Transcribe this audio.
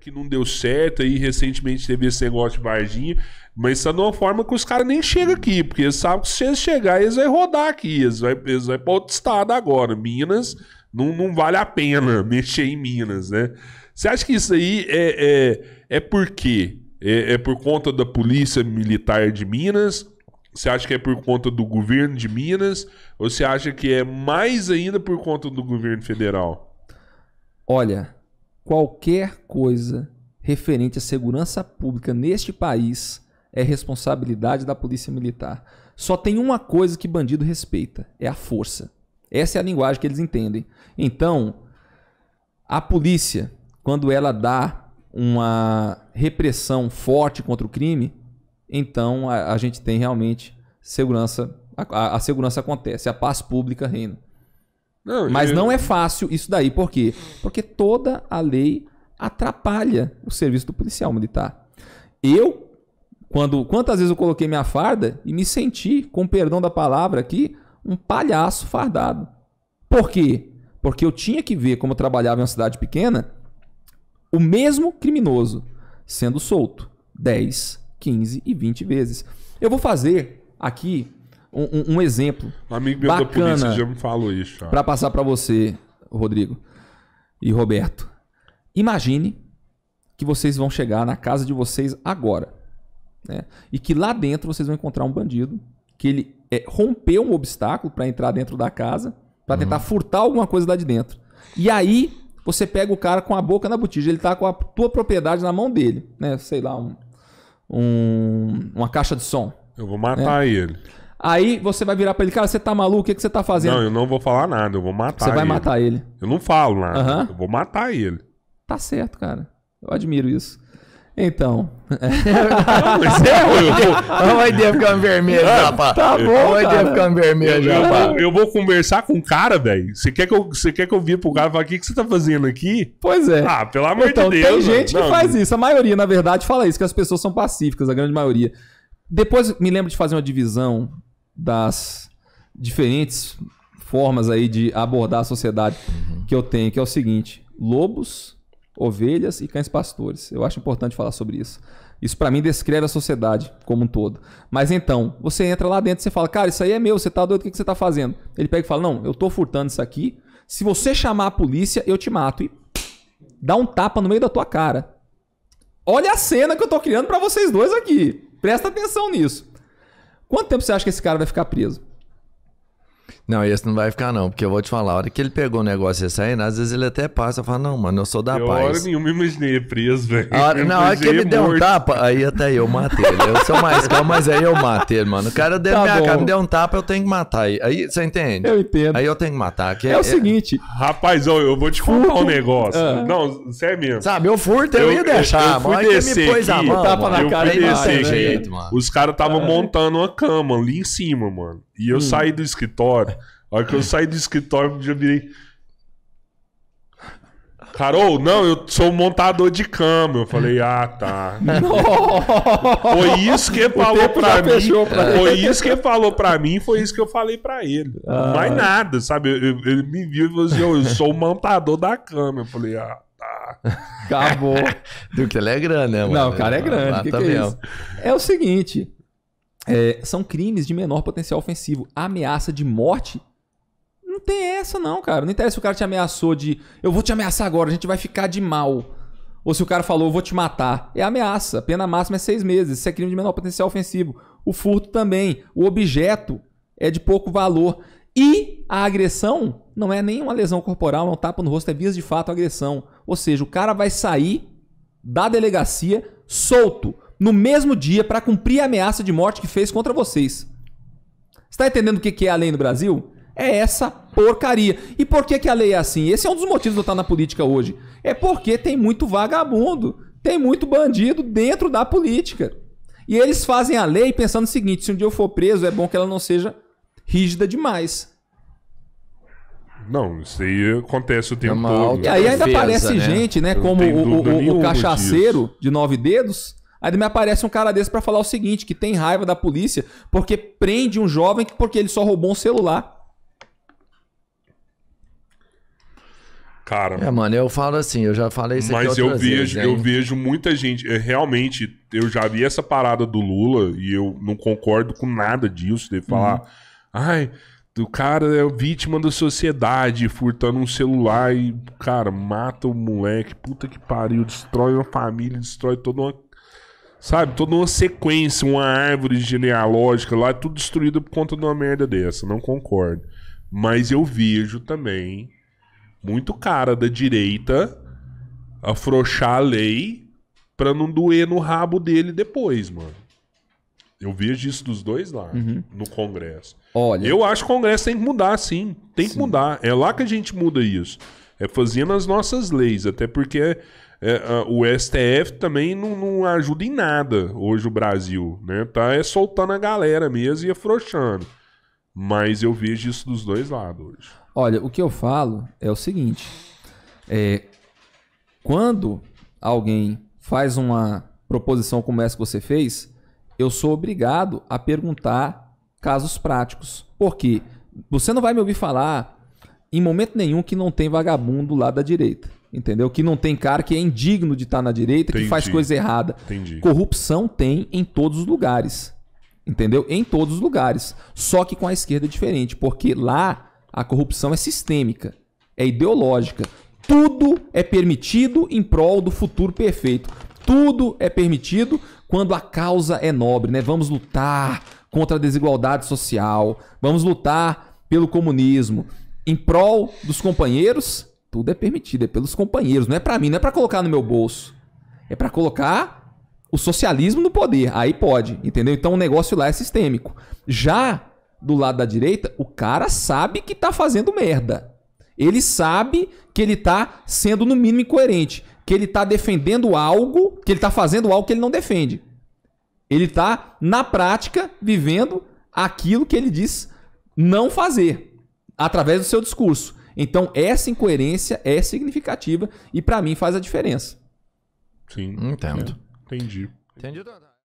que não deu certo, aí recentemente teve esse negócio de Varginha, mas isso é de uma forma que os caras nem chegam aqui, porque eles sabem que se eles chegarem, eles vão rodar aqui, eles vão, eles vão para outro estado agora. Minas, não, não vale a pena mexer em Minas, né? Você acha que isso aí é, é, é por quê? É, é por conta da polícia militar de Minas? Você acha que é por conta do governo de Minas? Ou você acha que é mais ainda por conta do governo federal? Olha, Qualquer coisa referente à segurança pública neste país é responsabilidade da Polícia Militar. Só tem uma coisa que bandido respeita: é a força. Essa é a linguagem que eles entendem. Então, a polícia, quando ela dá uma repressão forte contra o crime, então a, a gente tem realmente segurança. A, a, segurança acontece, a paz pública reina. Não, Mas eu... não é fácil isso daí, por quê? Porque toda a lei atrapalha o serviço do policial militar. Eu, quando quantas vezes eu coloquei minha farda e me senti, com perdão da palavra aqui, um palhaço fardado. Por quê? Porque eu tinha que ver como eu trabalhava em uma cidade pequena, o mesmo criminoso sendo solto 10, 15 e 20 vezes. Eu vou fazer aqui um, um exemplo. Um amigo meu bacana da polícia já me falou isso. Para passar para você, Rodrigo e Roberto. Imagine que vocês vão chegar na casa de vocês agora. Né? E que lá dentro vocês vão encontrar um bandido que ele é, rompeu um obstáculo para entrar dentro da casa, para uhum. tentar furtar alguma coisa lá de dentro. E aí você pega o cara com a boca na botija, ele tá com a tua propriedade na mão dele, né? Sei lá, um, um uma caixa de som. Eu vou matar né? ele. Aí você vai virar pra ele, cara, você tá maluco? O que, que você tá fazendo? Não, eu não vou falar nada, eu vou matar ele. Você vai matar ele. Eu não falo nada, uhum. eu vou matar ele. Tá certo, cara. Eu admiro isso. Então. Mas é ruim. Uma ideia ficando vermelha, rapaz. Tá bom. Uma ideia ficando vermelha, rapaz. Eu, vou conversar com o cara, velho. Você quer, que eu, quer que eu vire pro cara e fale: o que, você tá fazendo aqui? Pois é. Ah, pelo amor então, de Deus. Tem gente não. que faz isso. A maioria, na verdade, fala isso, que as pessoas são pacíficas, a grande maioria. Depois me lembro de fazer uma divisão das diferentes formas aí de abordar a sociedade uhum. que eu tenho, que é o seguinte: lobos, ovelhas e cães pastores. Eu acho importante falar sobre isso. Isso para mim descreve a sociedade como um todo. Mas então, você entra lá dentro, você fala, cara, isso aí é meu, você tá doido, o que, que você tá fazendo? Ele pega e fala, não, eu tô furtando isso aqui. Se você chamar a polícia, eu te mato. E dá um tapa no meio da tua cara. Olha a cena que eu tô criando para vocês dois aqui. Presta atenção nisso. Quanto tempo você acha que esse cara vai ficar preso? Não, esse não vai ficar, não, porque eu vou te falar, a hora que ele pegou o negócio e saindo, né, às vezes ele até passa e fala, não, mano, eu sou da eu paz. Hora nenhuma imaginei preso, velho. na hora que ele morto. deu um tapa, aí até eu matei ele. Né? Eu sou mais calmo, mas aí eu matei ele, mano. O cara deu tá minha cara, me deu um tapa, eu tenho que matar. Aí, aí você entende? Eu entendo. Aí eu tenho que matar. Que é, é, o seguinte. É... Rapaz, eu vou te contar um negócio. Ah. Não, sério mesmo. Sabe, eu furto, eu, eu ia deixar, eu, eu fui descer me aqui, a mão, tapa na eu cara, fui descer, jeito, mano. Os caras estavam ah. montando uma cama ali em cima, mano. E eu hum. saí do escritório. A hora que eu saí do escritório, já virei. Carol, não, eu sou montador de cama. Eu falei, ah, tá. foi isso que ele falou pra mim. Pra foi isso que ele falou pra mim, foi isso que eu falei pra ele. Ah. Mais nada, sabe? Ele me viu e falou assim: eu sou o montador da cama. Eu falei, ah, tá. Acabou. Duque, ele é grande, né? Mano? Não, o cara é grande. Que tá que é, é, o seguinte: é, são crimes de menor potencial ofensivo. ameaça de morte não tem essa, não, cara. Não interessa se o cara te ameaçou de eu vou te ameaçar agora, a gente vai ficar de mal. Ou se o cara falou, eu vou te matar. É ameaça. A pena máxima é seis meses. Isso é crime de menor potencial ofensivo. O furto também. O objeto é de pouco valor. E a agressão não é nenhuma lesão corporal, não é tapa no rosto, é vias de fato agressão. Ou seja, o cara vai sair da delegacia solto no mesmo dia para cumprir a ameaça de morte que fez contra vocês. Está entendendo o que é a lei no Brasil? É essa porcaria. E por que, que a lei é assim? Esse é um dos motivos de eu estar na política hoje. É porque tem muito vagabundo, tem muito bandido dentro da política. E eles fazem a lei pensando o seguinte: se um dia eu for preso, é bom que ela não seja rígida demais. Não, isso aí acontece o é tempo é todo. E aí ainda aparece né? gente, né? como o, o, o cachaceiro disso. de nove dedos, Aí me aparece um cara desse para falar o seguinte, que tem raiva da polícia porque prende um jovem porque ele só roubou um celular. Cara. É, mano, eu falo assim, eu já falei isso Mas eu vejo, vezes, eu vejo muita gente, é, realmente, eu já vi essa parada do Lula e eu não concordo com nada disso, de falar, uhum. ai, o cara é vítima da sociedade, furtando um celular e, cara, mata o moleque, puta que pariu, destrói uma família, destrói toda uma Sabe? Toda uma sequência, uma árvore genealógica lá, tudo destruído por conta de uma merda dessa. Não concordo. Mas eu vejo também muito cara da direita afrouxar a lei pra não doer no rabo dele depois, mano. Eu vejo isso dos dois lá uhum. no Congresso. Olha. Eu acho que o Congresso tem que mudar, sim. Tem sim. que mudar. É lá que a gente muda isso. É fazendo as nossas leis, até porque é, o STF também não, não, ajuda em nada hoje o Brasil, né? Tá é soltando a galera mesmo e afrouxando. Mas eu vejo isso dos dois lados hoje. Olha, o que eu falo é o seguinte: é, quando alguém faz uma proposição como essa que você fez, eu sou obrigado a perguntar casos práticos. Por quê? Você não vai me ouvir falar em momento nenhum que não tem vagabundo lá da direita. Entendeu? Que não tem cara que é indigno de estar tá na direita, Entendi. que faz coisa errada. Entendi. Corrupção tem em todos os lugares. Entendeu? Em todos os lugares. Só que com a esquerda é diferente, porque lá a corrupção é sistêmica, é ideológica. Tudo é permitido em prol do futuro perfeito. Tudo é permitido quando a causa é nobre, né? Vamos lutar contra a desigualdade social, vamos lutar pelo comunismo, em prol dos companheiros, tudo é permitido, é pelos companheiros, não é para mim, não é para colocar no meu bolso. É para colocar o socialismo no poder. Aí pode, entendeu? Então o negócio lá é sistêmico. Já do lado da direita, o cara sabe que tá fazendo merda. Ele sabe que ele tá sendo no mínimo incoerente, que ele tá defendendo algo, que ele tá fazendo algo que ele não defende. Ele tá na prática vivendo aquilo que ele diz não fazer através do seu discurso. Então, essa incoerência é significativa e, para mim, faz a diferença. Sim. Entendo. É. Entendi. Entendi.